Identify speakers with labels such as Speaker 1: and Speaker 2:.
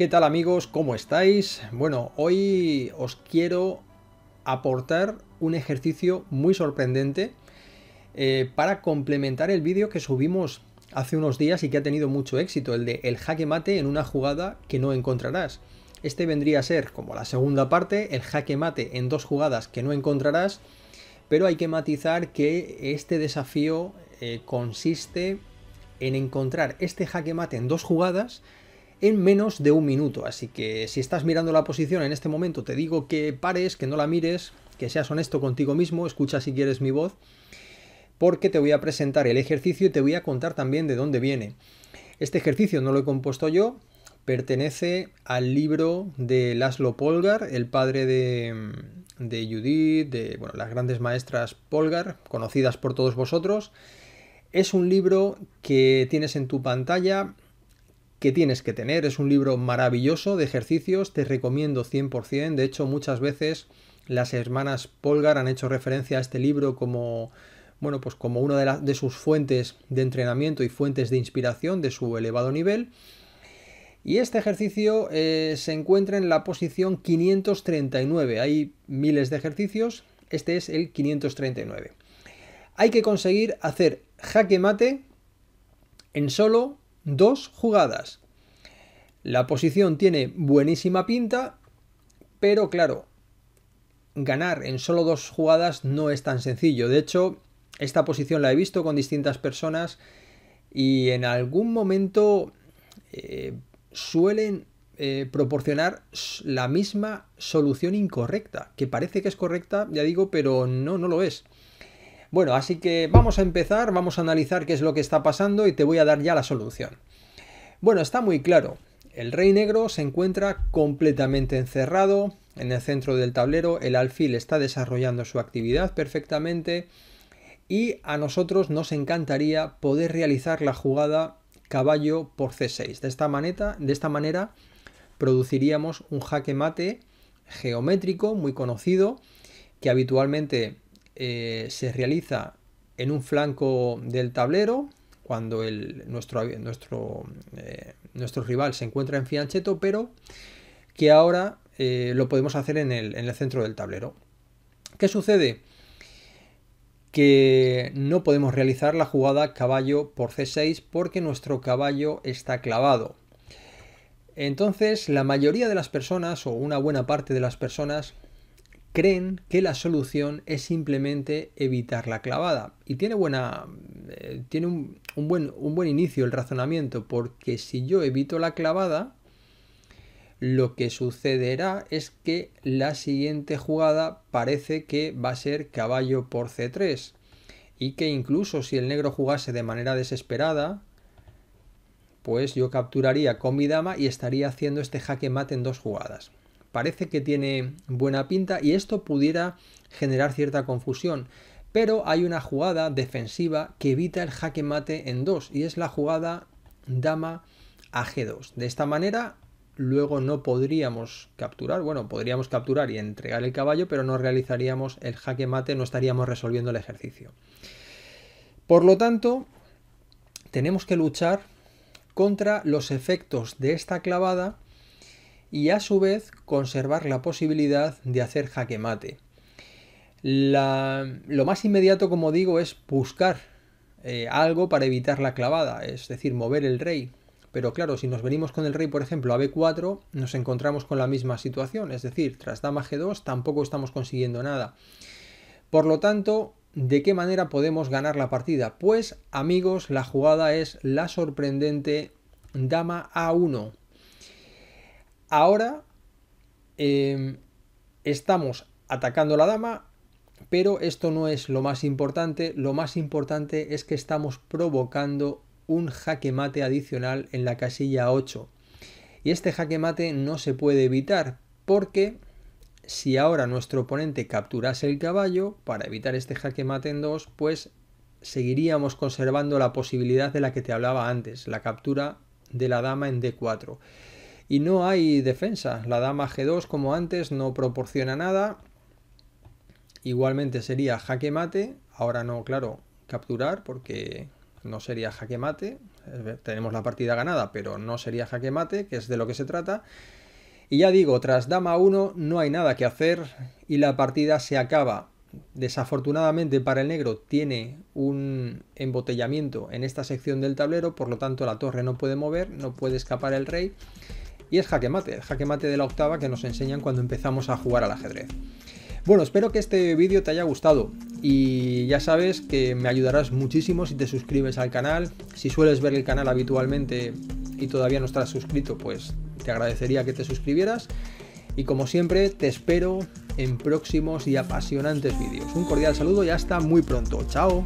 Speaker 1: ¿Qué tal amigos? ¿Cómo estáis? Bueno, hoy os quiero aportar un ejercicio muy sorprendente eh, para complementar el vídeo que subimos hace unos días y que ha tenido mucho éxito, el de el jaque mate en una jugada que no encontrarás. Este vendría a ser como la segunda parte, el jaque mate en dos jugadas que no encontrarás, pero hay que matizar que este desafío eh, consiste en encontrar este jaque mate en dos jugadas en menos de un minuto. Así que si estás mirando la posición en este momento, te digo que pares, que no la mires, que seas honesto contigo mismo, escucha si quieres mi voz, porque te voy a presentar el ejercicio y te voy a contar también de dónde viene. Este ejercicio no lo he compuesto yo, pertenece al libro de Laszlo Polgar, el padre de, de Judith, de las grandes maestras Polgar, conocidas por todos vosotros. Es un libro que tienes en tu pantalla, que tienes que tener. Es un libro maravilloso de ejercicios, te recomiendo 100%. De hecho, muchas veces las hermanas Polgar han hecho referencia a este libro como bueno, pues como una de, sus fuentes de entrenamiento y fuentes de inspiración de su elevado nivel. Y este ejercicio eh, se encuentra en la posición 539. Hay miles de ejercicios. Este es el 539. Hay que conseguir hacer jaque mate en solo dos jugadas. La posición tiene buenísima pinta, pero claro, ganar en solo dos jugadas no es tan sencillo. De hecho, esta posición la he visto con distintas personas y en algún momento eh, suelen eh, proporcionar la misma solución incorrecta, que parece que es correcta, ya digo, pero no, no lo es. Bueno, así que vamos a empezar, vamos a analizar qué es lo que está pasando y te voy a dar ya la solución. Bueno, está muy claro. El rey negro se encuentra completamente encerrado en el centro del tablero, el alfil está desarrollando su actividad perfectamente y a nosotros nos encantaría poder realizar la jugada caballo por c6. De esta, maneta, de esta manera produciríamos un jaque mate geométrico muy conocido que habitualmente eh, se realiza en un flanco del tablero, cuando nuestro, nuestro, eh, nuestro rival se encuentra en fiancheto, pero que ahora eh, lo podemos hacer en el, en el centro del tablero. ¿Qué sucede? Que no podemos realizar la jugada caballo por C6 porque nuestro caballo está clavado. Entonces, la mayoría de las personas, o una buena parte de las personas, creen que la solución es simplemente evitar la clavada. Y tiene, buena, eh, tiene un, buen, un buen inicio el razonamiento, porque si yo evito la clavada, lo que sucederá es que la siguiente jugada parece que va a ser caballo por c3 y que incluso si el negro jugase de manera desesperada pues yo capturaría con mi dama y estaría haciendo este jaque mate en dos jugadas parece que tiene buena pinta y esto pudiera generar cierta confusión. Pero hay una jugada defensiva que evita el jaque mate en 2 y es la jugada dama a G2. De esta manera luego no podríamos capturar, bueno, podríamos capturar y entregar el caballo, pero no realizaríamos el jaque mate, no estaríamos resolviendo el ejercicio. Por lo tanto, tenemos que luchar contra los efectos de esta clavada y a su vez conservar la posibilidad de hacer jaque mate. lo más inmediato, como digo, es buscar eh, algo para evitar la clavada, es decir, mover el rey. Pero claro, si nos venimos con el rey, por ejemplo, a b4, nos encontramos con la misma situación, es decir, tras dama g2 tampoco estamos consiguiendo nada. Por lo tanto, ¿de qué manera podemos ganar la partida? Pues, amigos, la jugada es la sorprendente dama a1. Ahora em, estamos atacando la dama, pero esto no es lo más importante. Lo más importante es que estamos provocando un jaque mate adicional en la casilla 8. Y este jaque mate no se puede evitar porque si ahora nuestro oponente capturase el caballo, para evitar este jaque mate en 2, pues seguiríamos conservando la posibilidad de la que te hablaba antes, la captura de la dama en D4 y no hay defensa. La dama G2 como antes no proporciona nada. Igualmente sería jaque mate. Ahora no, claro, capturar porque no sería jaque mate. Tenemos la partida ganada, pero no sería jaque mate, que es de lo que se trata. Y ya digo, tras dama 1 no hay nada que hacer y la partida se acaba. Desafortunadamente para el negro tiene un embotellamiento en esta sección del tablero, por lo tanto la torre no puede mover, no puede escapar el rey y es jaque mate, el jaque mate de la octava que nos enseñan cuando empezamos a jugar al ajedrez. Bueno, espero que este vídeo te haya gustado y ya sabes que me ayudarás muchísimo si te suscribes al canal, si sueles ver el canal habitualmente y todavía no estás suscrito, pues te agradecería que te suscribieras y como siempre te espero en próximos y apasionantes vídeos. Un cordial saludo y hasta muy pronto. Chao.